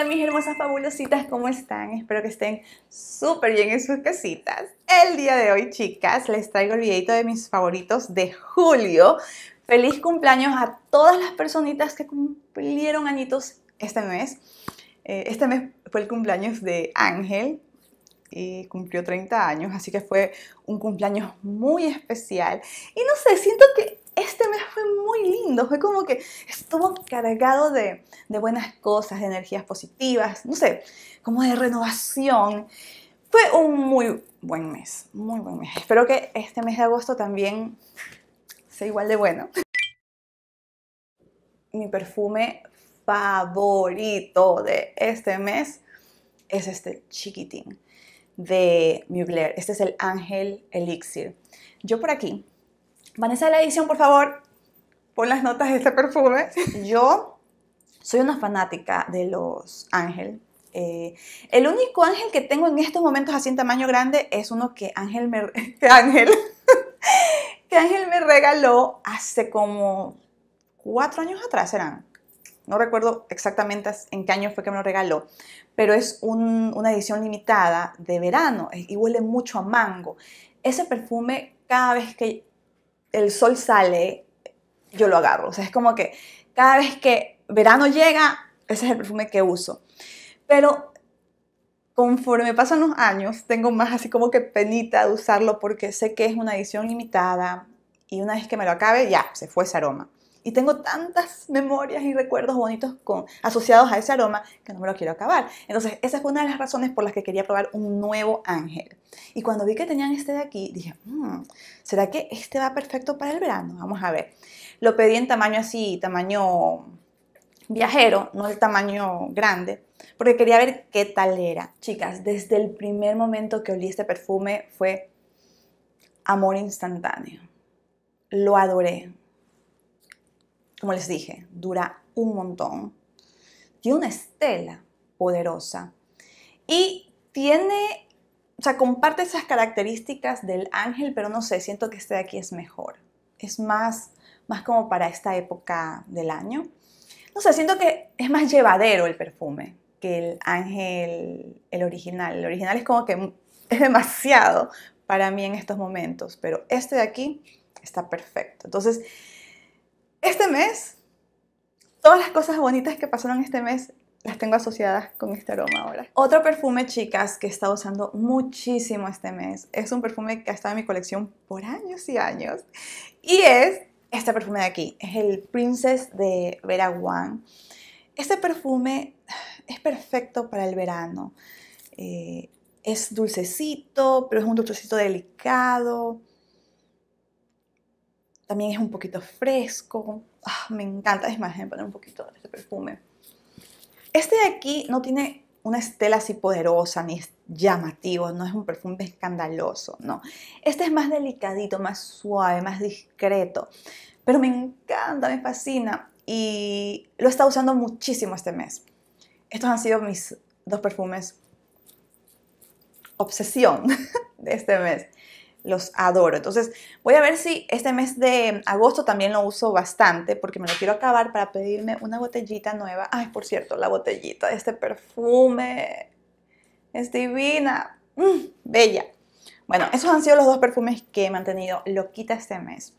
Hola mis hermosas fabulositas, ¿cómo están? Espero que estén súper bien en sus casitas. El día de hoy, chicas, les traigo el videito de mis favoritos de julio. Feliz cumpleaños a todas las personitas que cumplieron añitos este mes. Eh, este mes fue el cumpleaños de Ángel, y cumplió 30 años, así que fue un cumpleaños muy especial. Y no sé, siento que este mes fue muy lindo, fue como que estuvo cargado de, buenas cosas, de energías positivas, no sé, como de renovación. Fue un muy buen mes, muy buen mes. Espero que este mes de agosto también sea igual de bueno. Mi perfume favorito de este mes es este chiquitín de Mugler. Este es el Ángel Elixir. Yo por aquí Vanessa la edición, por favor, pon las notas de este perfume. Yo soy una fanática de los ángeles eh, el único ángel que tengo en estos momentos así en tamaño grande es uno que Ángel me, ángel, que ángel me regaló hace como cuatro años atrás, eran no recuerdo exactamente en qué año fue que me lo regaló, pero es una edición limitada de verano y huele mucho a mango. Ese perfume, cada vez que el sol sale, yo lo agarro. O sea, es como que cada vez que verano llega, ese es el perfume que uso. Pero conforme pasan los años, tengo más así como que penita de usarlo porque sé que es una edición limitada y una vez que me lo acabe, ya, se fue ese aroma. Y tengo tantas memorias y recuerdos bonitos con, asociados a ese aroma que no me lo quiero acabar. Entonces, esa fue una de las razones por las que quería probar un nuevo ángel. Y cuando vi que tenían este de aquí, dije, hmm, ¿será que este va perfecto para el verano? Vamos a ver. Lo pedí en tamaño así, tamaño viajero, no el tamaño grande, porque quería ver qué tal era. Chicas, desde el primer momento que olí este perfume fue amor instantáneo. Lo adoré como les dije, dura un montón. Tiene una estela poderosa y tiene, o sea, comparte esas características del ángel, pero no sé, siento que este de aquí es mejor. Es más, más como para esta época del año. No sé, siento que es más llevadero el perfume que el ángel, el original. El original es como que es demasiado para mí en estos momentos, pero este de aquí está perfecto. Entonces, este mes, todas las cosas bonitas que pasaron este mes las tengo asociadas con este aroma ahora. Otro perfume, chicas, que he estado usando muchísimo este mes. Es un perfume que ha estado en mi colección por años y años. Y es este perfume de aquí. Es el Princess de Vera Wang. Este perfume es perfecto para el verano. Eh, es dulcecito, pero es un dulcecito delicado. También es un poquito fresco. Ah, me encanta, es más, poner un poquito de este perfume. Este de aquí no tiene una estela así poderosa ni es llamativo, no es un perfume escandaloso, no. Este es más delicadito, más suave, más discreto, pero me encanta, me fascina y lo he estado usando muchísimo este mes. Estos han sido mis dos perfumes obsesión de este mes los adoro. Entonces voy a ver si este mes de agosto también lo uso bastante porque me lo quiero acabar para pedirme una botellita nueva. Ay, por cierto, la botellita de este perfume es divina, mm, bella. Bueno, esos han sido los dos perfumes que han tenido loquita este mes.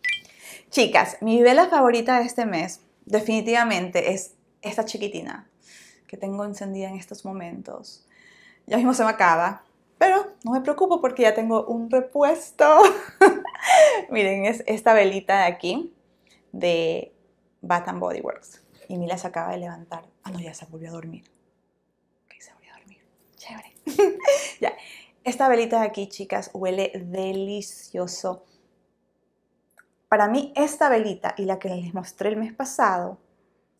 Chicas, mi vela favorita de este mes definitivamente es esta chiquitina que tengo encendida en estos momentos. Ya mismo se me acaba, pero no me preocupo porque ya tengo un repuesto. Miren, es esta velita de aquí de Bath Body Works. Y Mila se acaba de levantar. Ah, no, ya se volvió a dormir. Ok, se volvió a dormir. Chévere. ya. Esta velita de aquí, chicas, huele delicioso. Para mí, esta velita y la que les mostré el mes pasado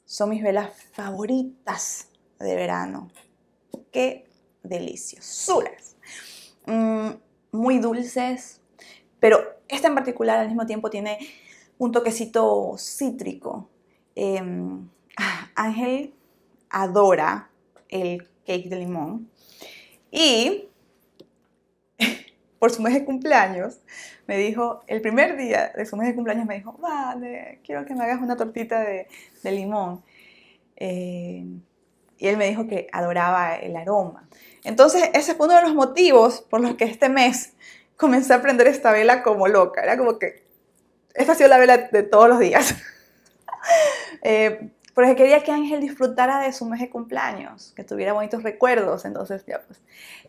son mis velas favoritas de verano. ¡Qué deliciosuras! Mm, muy dulces, pero esta en particular al mismo tiempo tiene un toquecito cítrico. Em, Ángel adora el cake de limón y por su mes de cumpleaños, me dijo, el primer día de su mes de cumpleaños me dijo, vale, quiero que me hagas una tortita de, limón. Em, y él me dijo que adoraba el aroma. Entonces, ese fue uno de los motivos por los que este mes comencé a prender esta vela como loca. Era como que esta ha sido la vela de todos los días. Eh, porque quería que Ángel disfrutara de su mes de cumpleaños, que tuviera bonitos recuerdos. Entonces, ya pues,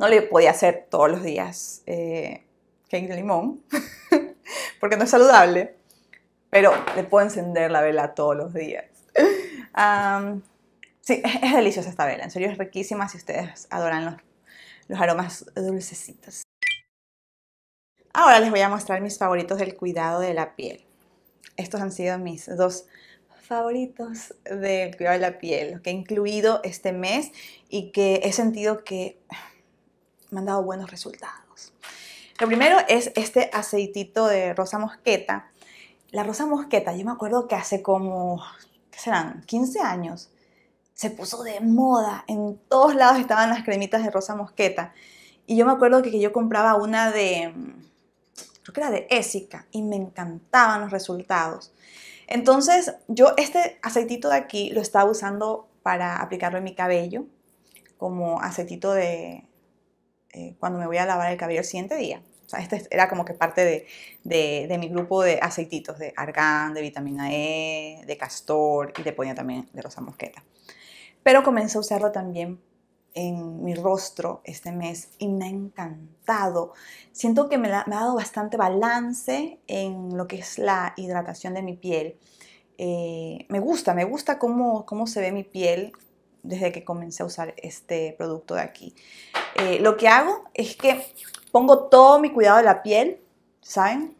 no le podía hacer todos los días eh, cake de limón, porque no es saludable, pero le puedo encender la vela todos los días. Sí, es, deliciosa esta vela, en serio es riquísima si ustedes adoran los, los aromas dulcecitos. Ahora les voy a mostrar mis favoritos del cuidado de la piel. Estos han sido mis dos favoritos del cuidado de la piel que he incluido este mes y que he sentido que me han dado buenos resultados. Lo primero es este aceitito de rosa mosqueta. La rosa mosqueta, yo me acuerdo que hace como, ¿qué serán? 15 años se puso de moda. En todos lados estaban las cremitas de rosa mosqueta. Y yo me acuerdo que, que yo compraba una de, mm, creo que era de Ésica, y me encantaban los resultados. Entonces, yo este aceitito de aquí lo estaba usando para aplicarlo en mi cabello, como aceitito de eh, cuando me voy a lavar el cabello el siguiente día. O sea, este era como que parte de, de, de mi grupo de aceititos, de argán, de vitamina E, de castor y de ponía también de rosa mosqueta. Pero comencé a usarlo también en mi rostro este mes y me ha encantado. Siento que me, ha dado bastante balance en lo que es la hidratación de mi piel. Eh, me gusta, me gusta cómo, cómo se ve mi piel desde que comencé a usar este producto de aquí. Eh, lo que hago es que pongo todo mi cuidado de la piel, ¿saben?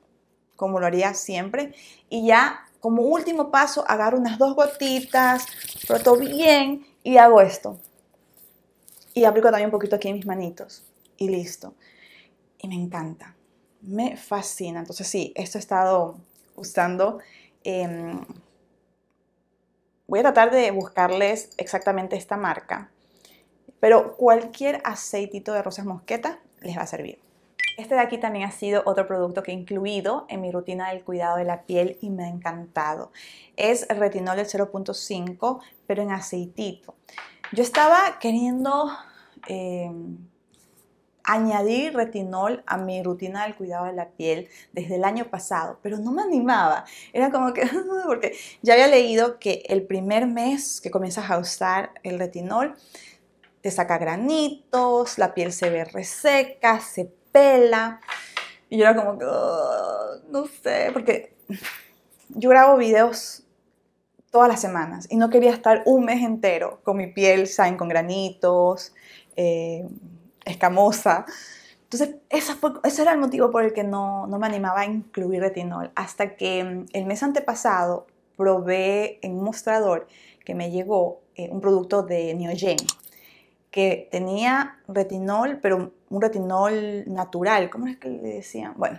Como lo haría siempre. Y ya como último paso, agarro unas dos gotitas, froto bien y hago esto. Y aplico también un poquito aquí en mis manitos. Y listo. Y me encanta. Me fascina. Entonces sí, esto he estado usando. Em, voy a tratar de buscarles exactamente esta marca. Pero cualquier aceitito de rosas mosqueta les va a servir. Este de aquí también ha sido otro producto que he incluido en mi rutina del cuidado de la piel y me ha encantado. Es retinol de 0.5, pero en aceitito. Yo estaba queriendo em, añadir retinol a mi rutina del cuidado de la piel desde el año pasado, pero no me animaba. Era como que, porque ya había leído que el primer mes que comienzas a usar el retinol, te saca granitos, la piel se ve reseca, se pela. Y yo era como que, no sé, porque yo grabo videos todas las semanas y no quería estar un mes entero con mi piel, ¿saben? Con granitos, eh, escamosa. Entonces, fue, ese era el motivo por el que no, me animaba a incluir retinol. Hasta que mm, el mes antepasado probé en un mostrador que me llegó eh, un producto de Neogen que tenía retinol, pero un retinol natural, ¿cómo es que le decían? Bueno,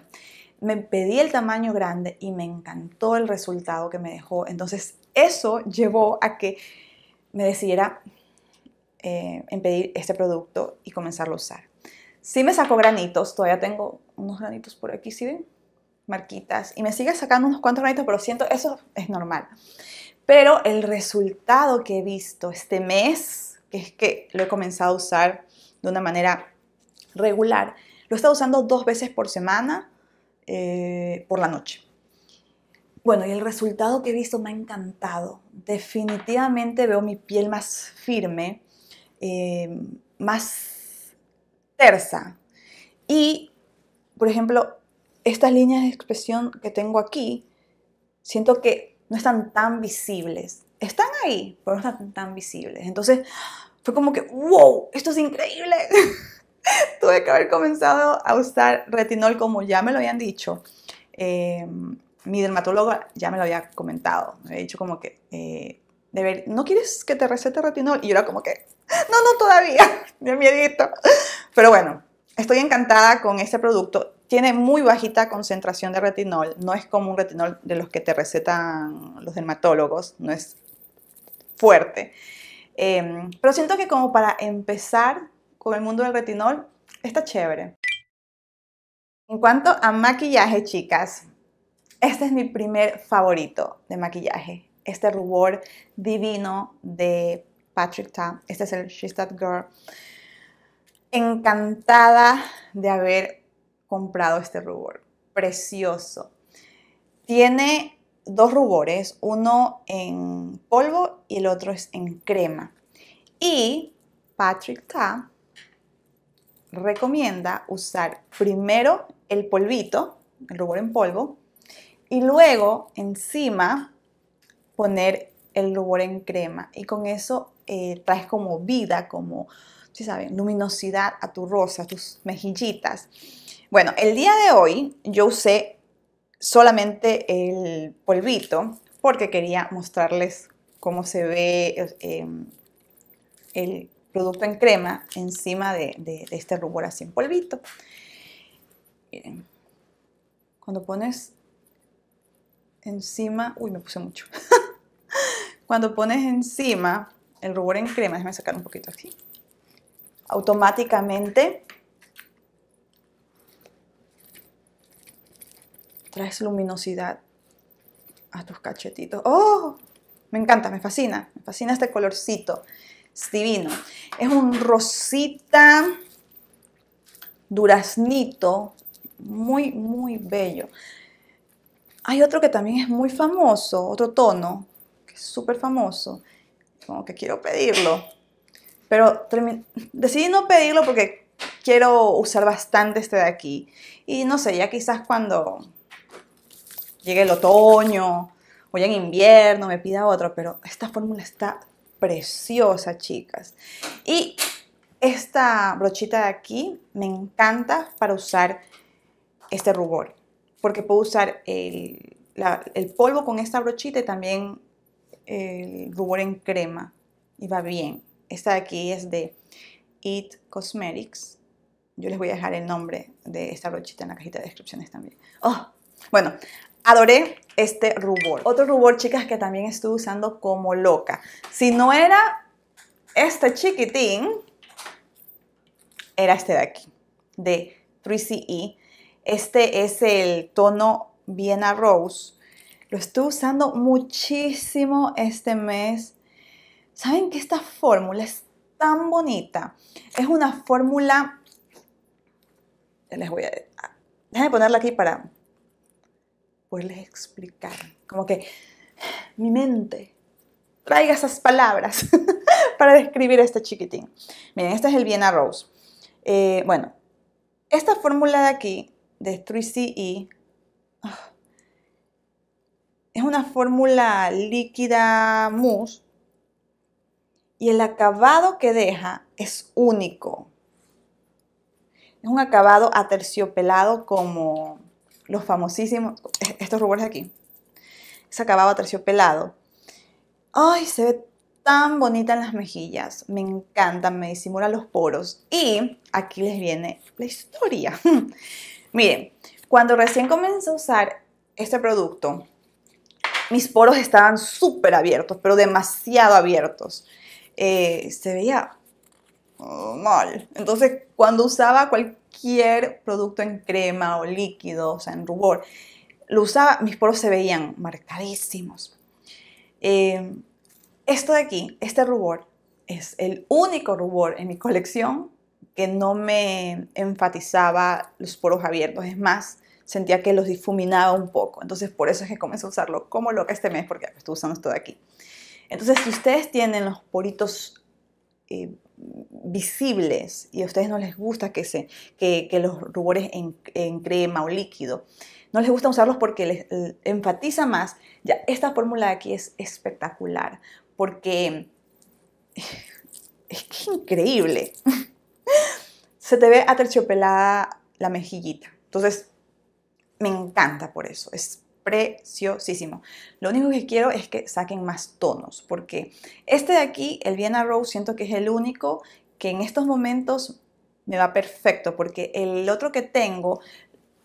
me pedí el tamaño grande y me encantó el resultado que me dejó. Entonces eso llevó a que me decidiera eh, pedir este producto y comenzarlo a usar. Sí me sacó granitos, todavía tengo unos granitos por aquí, ¿sí ven? Marquitas. Y me sigue sacando unos cuantos granitos, pero siento, eso es normal. Pero el resultado que he visto este mes, que es que lo he comenzado a usar de una manera regular. Lo he estado usando dos veces por semana, eh, por la noche. Bueno, y el resultado que he visto me ha encantado. Definitivamente veo mi piel más firme, eh, más tersa. Y, por ejemplo, estas líneas de expresión que tengo aquí, siento que no están tan visibles. Están ahí, pero no están tan visibles. Entonces, fue como que, wow, esto es increíble. tuve que haber comenzado a usar retinol como ya me lo habían dicho. Eh, mi dermatóloga ya me lo había comentado, me había dicho como que, eh, de ¿no quieres que te recete retinol? Y yo era como que, no, no, todavía, de miedito. Pero bueno, estoy encantada con este producto. Tiene muy bajita concentración de retinol, no es como un retinol de los que te recetan los dermatólogos, no es fuerte. Em, pero siento que como para empezar con el mundo del retinol está chévere. En cuanto a maquillaje, chicas, este es mi primer favorito de maquillaje. Este rubor divino de Patrick Ta. Este es el She's That Girl. Encantada de haber comprado este rubor. Precioso. Tiene dos rubores, uno en polvo y el otro es en crema. Y Patrick Ta recomienda usar primero el polvito, el rubor en polvo, y luego encima poner el rubor en crema. Y con eso eh, traes como vida, como, si ¿sí saben, luminosidad a tu rosa, a tus mejillitas. Bueno, el día de hoy yo usé solamente el polvito porque quería mostrarles cómo se ve eh, em, el producto en crema encima de, este rubor así en polvito. Miren, cuando pones encima, uy me puse mucho, cuando pones encima el rubor en crema, déjame sacar un poquito aquí, automáticamente traes luminosidad a tus cachetitos. ¡Oh! Me encanta, me fascina, me fascina este colorcito es divino. Es un rosita duraznito, muy, muy bello. Hay otro que también es muy famoso, otro tono, que es súper famoso. Como que quiero pedirlo, pero decidí no pedirlo porque quiero usar bastante este de aquí. Y no sé, ya quizás cuando llegue el otoño o ya en invierno me pida otro, pero esta fórmula está preciosa, chicas. Y esta brochita de aquí me encanta para usar este rubor, porque puedo usar el, polvo con esta brochita y también el rubor en crema y va bien. Esta de aquí es de It Cosmetics. Yo les voy a dejar el nombre de esta brochita en la cajita de descripciones también. Oh, bueno, Adoré este rubor. Otro rubor, chicas, que también estuve usando como loca. Si no era este chiquitín, era este de aquí, de 3CE. Este es el tono Vienna Rose. Lo estuve usando muchísimo este mes. ¿Saben que esta fórmula es tan bonita? Es una fórmula... les voy a... Déjenme ponerla aquí para poderles explicar. Como que mi mente traiga esas palabras para describir a este chiquitín. Miren, este es el Viena Rose. Eh, bueno, esta fórmula de aquí, de 3CE, e, ah, es una fórmula líquida mousse y el acabado que deja es único. Es un acabado aterciopelado como los famosísimos, e-, estos rubores de aquí, se acababa terciopelado. Ay, se ve tan bonita en las mejillas, me encantan, me disimula los poros. Y aquí les viene la historia. Miren, cuando recién comencé a usar este producto, mis poros estaban súper abiertos, pero demasiado abiertos. Eh, se veía Oh, mal. Entonces, cuando usaba cualquier producto en crema o líquido, o sea, en rubor, lo usaba, mis poros se veían marcadísimos. Em, esto de aquí, este rubor, es el único rubor en mi colección que no me enfatizaba los poros abiertos. Es más, sentía que los difuminaba un poco. Entonces, por eso es que comencé a usarlo como loca este mes, porque estoy usando esto de aquí. Entonces, si ustedes tienen los poritos eh, visibles y a ustedes no les gusta que, se, que, los rubores en, crema o líquido. No les gusta usarlos porque les, enfatiza más. Ya, esta fórmula de aquí es espectacular porque es que increíble. se te ve aterciopelada la mejillita. Entonces, me encanta por eso. Es preciosísimo. Lo único que quiero es que saquen más tonos, porque este de aquí, el Vienna Rose, siento que es el único que en estos momentos me va perfecto, porque el otro que tengo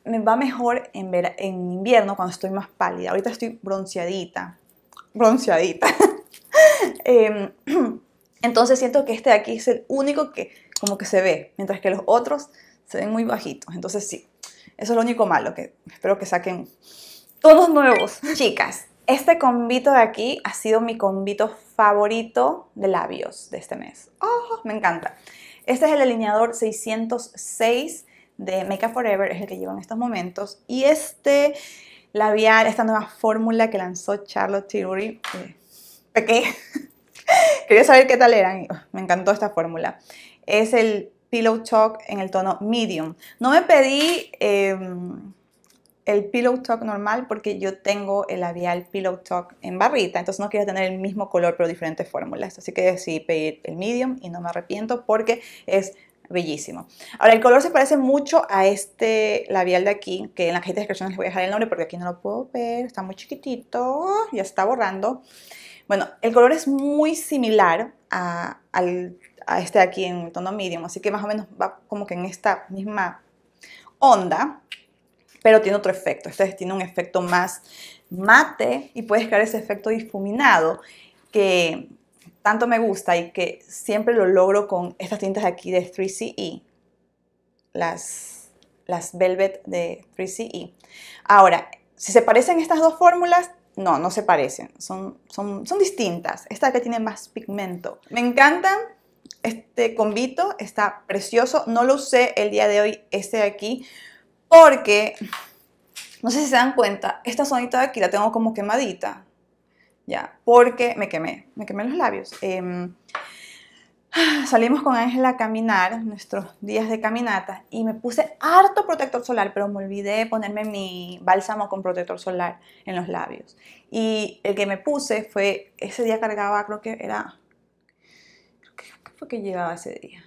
me va mejor en, en invierno cuando estoy más pálida. Ahorita estoy bronceadita, bronceadita. Em, entonces siento que este de aquí es el único que como que se ve, mientras que los otros se ven muy bajitos. Entonces sí, eso es lo único malo, que espero que saquen todos nuevos. Chicas, este combito de aquí ha sido mi combito favorito de labios de este mes. ¡Oh! Me encanta. Este es el delineador 606 de Makeup Forever, es el que llevo en estos momentos. Y este labial, esta nueva fórmula que lanzó Charlotte Tilbury, ¿Por eh, Quería saber qué tal era. Oh, me encantó esta fórmula. Es el Pillow Talk en el tono medium. No me pedí... Em, el Pillow Talk normal porque yo tengo el labial Pillow Talk en barrita, entonces no quiero tener el mismo color pero diferentes fórmulas, así que decidí pedir el medium y no me arrepiento porque es bellísimo. Ahora el color se parece mucho a este labial de aquí, que en la cajita de descripción les voy a dejar el nombre porque aquí no lo puedo ver, está muy chiquitito, ya está borrando. Bueno, el color es muy similar a, a este de aquí en tono medium, así que más o menos va como que en esta misma onda, pero tiene otro efecto. Este tiene un efecto más mate y puedes crear ese efecto difuminado que tanto me gusta y que siempre lo logro con estas tintas de aquí de 3CE, e, las, las Velvet de 3CE. E. Ahora, si se parecen estas dos fórmulas, no, no se parecen, son, son, son distintas. Esta que tiene más pigmento. Me encanta este convito, está precioso. No lo usé el día de hoy, este de aquí, porque, no sé si se dan cuenta, esta zonita de aquí la tengo como quemadita. Ya, porque me quemé, me quemé los labios. Em, salimos con Ángela a caminar, nuestros días de caminata, y me puse harto protector solar, pero me olvidé de ponerme mi bálsamo con protector solar en los labios. Y el que me puse fue, ese día cargaba, creo que era, creo que, fue que llegaba ese día?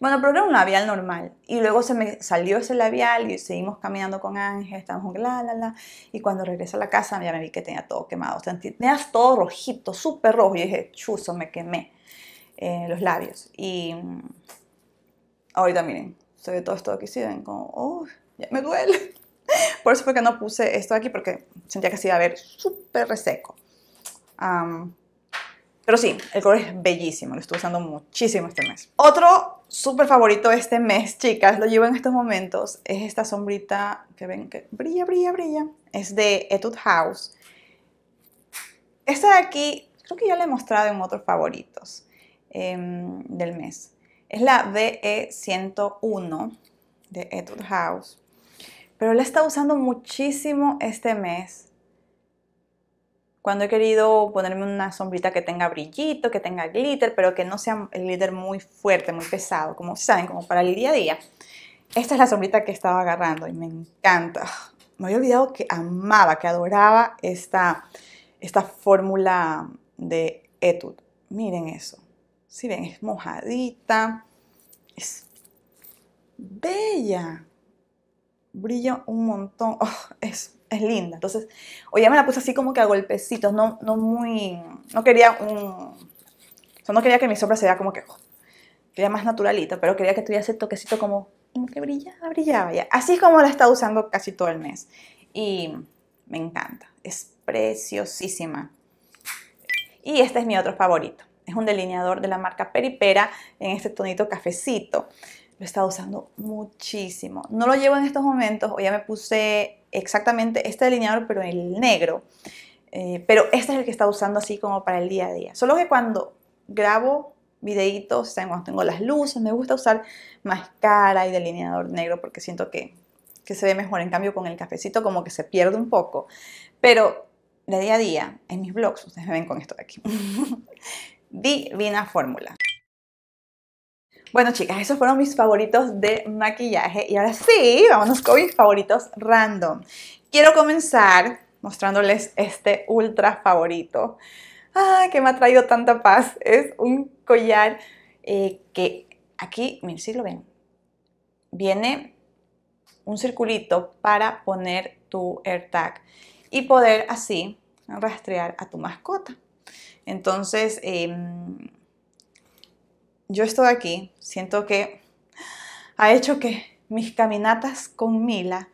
Bueno, pero era un labial normal. Y luego se me salió ese labial y seguimos caminando con Ángel, estábamos la, la, la. Y cuando regresé a la casa ya me vi que tenía todo quemado. tenías todo rojito, súper rojo. Y dije, chuzo, me quemé eh, los labios. Y mm, ahorita miren, se ve todo esto aquí, sí, ven como, uy, oh, ya me duele. Por eso fue que no puse esto aquí porque sentía que se iba a ver súper reseco. pero sí, el color es bellísimo, lo estuve usando muchísimo este mes. Otro súper favorito este mes, chicas, lo llevo en estos momentos, es esta sombrita que ven que brilla, brilla, brilla. Es de Etude House. Esta de aquí, creo que ya la he mostrado en otros favoritos em, del mes. Es la DE101 de Etude House. Pero la he estado usando muchísimo este mes. Cuando he querido ponerme una sombrita que tenga brillito, que tenga glitter, pero que no sea el glitter muy fuerte, muy pesado, como saben, como para el día a día. Esta es la sombrita que estaba agarrando y me encanta. Me había olvidado que amaba, que adoraba esta, esta fórmula de Etude. Miren eso. Si ven, es mojadita. Es bella. Brilla un montón. Oh, es es linda. Entonces, hoy ya me la puse así como que a golpecitos, no, no muy, no quería un, no quería que mi sombra se vea como que, oh, quería más naturalito. pero quería que tuviera ese toquecito como, Como que brillaba, brillaba ya. Así es como la he estado usando casi todo el mes y me encanta, es preciosísima. Y este es mi otro favorito, es un delineador de la marca Peripera en este tonito cafecito. Lo he estado usando muchísimo. No lo llevo en estos momentos, hoy ya me puse exactamente este delineador, pero el negro. Eh, pero este es el que está usando así como para el día a día. Solo que cuando grabo videitos, cuando tengo las luces, me gusta usar máscara y delineador negro porque siento que, que se ve mejor. En cambio, con el cafecito como que se pierde un poco. Pero de día a día, en mis blogs, ustedes me ven con esto de aquí. Divina fórmula. Bueno, chicas, esos fueron mis favoritos de maquillaje. Y ahora sí, vámonos con mis favoritos random. Quiero comenzar mostrándoles este ultra favorito. Ah, que me ha traído tanta paz. Es un collar eh, que aquí, miren si lo ven, viene un circulito para poner tu AirTag y poder así rastrear a tu mascota. Entonces, em, yo estoy aquí, siento que ha hecho que mis caminatas con Mila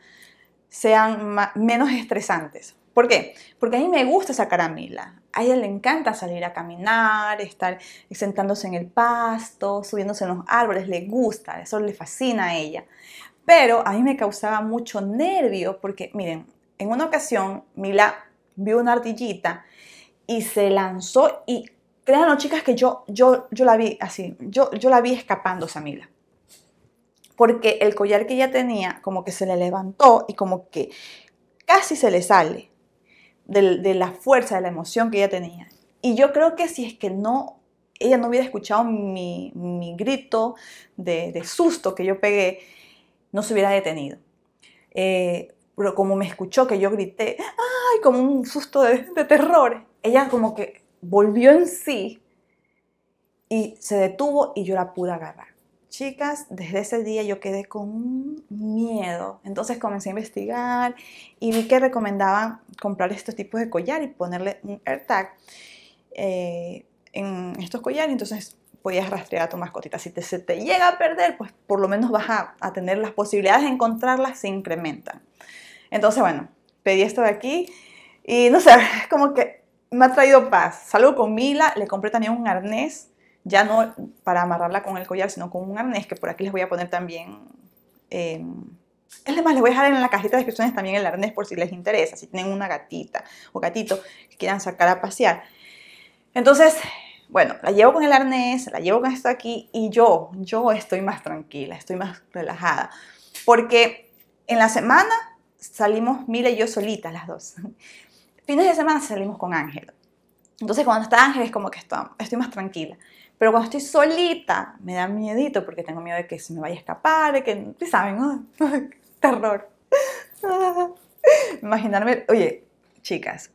sean menos estresantes. ¿Por qué? Porque a mí me gusta sacar a Mila. A ella le encanta salir a caminar, estar sentándose en el pasto, subiéndose en los árboles, le gusta, eso le fascina a ella. Pero a mí me causaba mucho nervio porque, miren, en una ocasión Mila vio una ardillita y se lanzó y Créanlo, chicas, que yo, yo, yo la vi así, yo, yo la vi escapando, Samila Porque el collar que ella tenía como que se le levantó y como que casi se le sale de, la fuerza, de la emoción que ella tenía. Y yo creo que si es que no ella no hubiera escuchado mi, mi grito de, de, susto que yo pegué, no se hubiera detenido. Eh, pero como me escuchó que yo grité, ¡ay! como un susto de, de terror, ella como que volvió en sí y se detuvo y yo la pude agarrar. Chicas, desde ese día yo quedé con miedo. Entonces comencé a investigar y vi que recomendaban comprar estos tipos de collar y ponerle un AirTag tag eh, en estos collares. Entonces podías rastrear a tu mascotita. Si te, se te llega a perder, pues por lo menos vas a, a tener las posibilidades de encontrarlas, se incrementan. Entonces, bueno, pedí esto de aquí y no sé, como que me ha traído paz. Salgo con Mila, le compré también un arnés, ya no para amarrarla con el collar, sino con un arnés que por aquí les voy a poner también. Eh, es les voy a dejar en la cajita de descripciones también el arnés por si les interesa, si tienen una gatita o gatito que quieran sacar a pasear. Entonces, bueno, la llevo con el arnés, la llevo con esto aquí y yo, yo estoy más tranquila, estoy más relajada. Porque en la semana salimos Mila y yo solitas las dos. Fines de semana salimos con Ángel. Entonces cuando está Ángel es como que estoy, más tranquila. Pero cuando estoy solita me da miedito porque tengo miedo de que se me vaya a escapar, de que, saben, terror. Imaginarme, oye, chicas,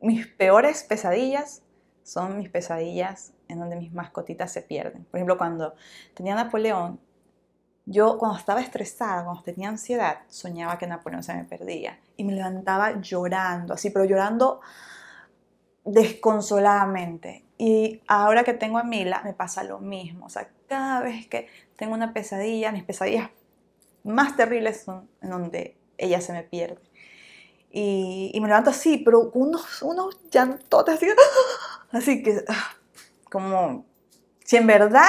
mis peores pesadillas son mis pesadillas en donde mis mascotitas se pierden. Por ejemplo, cuando tenía Napoleón, yo cuando estaba estresada, cuando tenía ansiedad, soñaba que Napoleón se me perdía y me levantaba llorando, así, pero llorando desconsoladamente. Y ahora que tengo a Mila me pasa lo mismo, o sea, cada vez que tengo una pesadilla, mis pesadillas más terribles son en donde ella se me pierde. Y, me levanto así, pero unos, unos llantotes así, así que ah, como si en verdad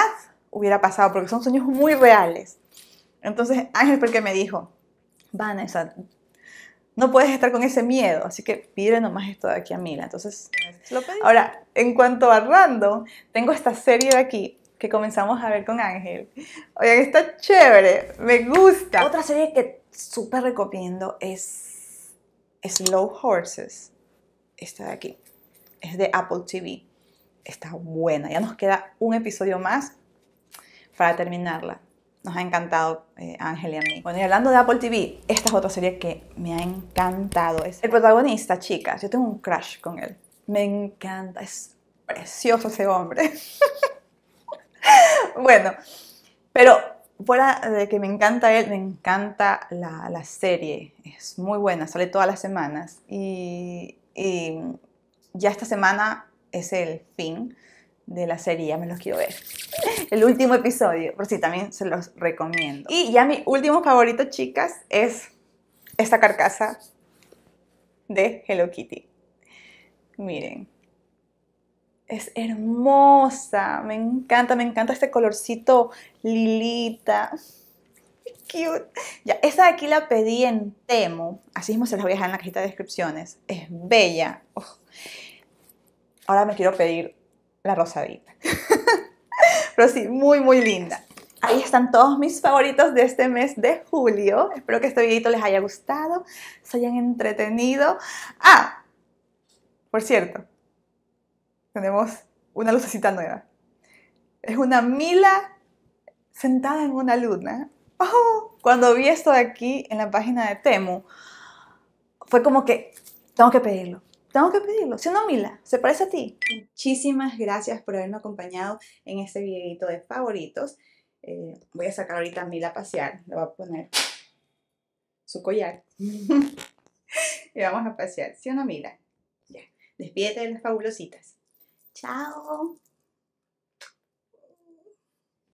hubiera pasado, porque son sueños muy reales. Entonces Ángel porque me dijo, Vanessa, no puedes estar con ese miedo, así que pide nomás esto de aquí a Mila. Entonces, ahora, en cuanto a Random, tengo esta serie de aquí que comenzamos a ver con Ángel. Oigan, está chévere, me gusta. Otra serie que súper recomiendo es Slow Horses, esta de aquí, es de Apple TV. Está buena, ya nos queda un episodio más para terminarla. Nos ha encantado eh, Ángel y a mí. Bueno, y hablando de Apple TV, esta es otra serie que me ha encantado. Es el protagonista, chicas, yo tengo un crush con él. Me encanta, es precioso ese hombre. bueno, pero fuera de que me encanta él, me encanta la, serie. Es muy buena, sale todas las semanas. Y, y ya esta semana es el fin de la serie, me los quiero ver. El último episodio, por si también se los recomiendo. Y ya mi último favorito, chicas, es esta carcasa de Hello Kitty. Miren, es hermosa, me encanta, me encanta este colorcito lilita. Cute. Ya, esta de aquí la pedí en Temo, así mismo se las voy a dejar en la cajita de descripciones. Es bella. Ahora me quiero pedir la rosadita. Pero sí, muy, muy linda. Ahí están todos mis favoritos de este mes de julio. Espero que este videito les haya gustado, se hayan entretenido. Ah, por cierto, tenemos una lucecita nueva. Es una Mila sentada en una luna. Oh, cuando vi esto de aquí en la página de Temu, fue como que tengo que pedirlo tengo que pedirlo. no Mila, se parece a ti. Muchísimas gracias por haberme acompañado en este videito de favoritos. Eh, voy a sacar ahorita a Mila a pasear. Le voy a poner su collar. y vamos a pasear. si o Mila? Ya. Despídete de las fabulositas. Chao.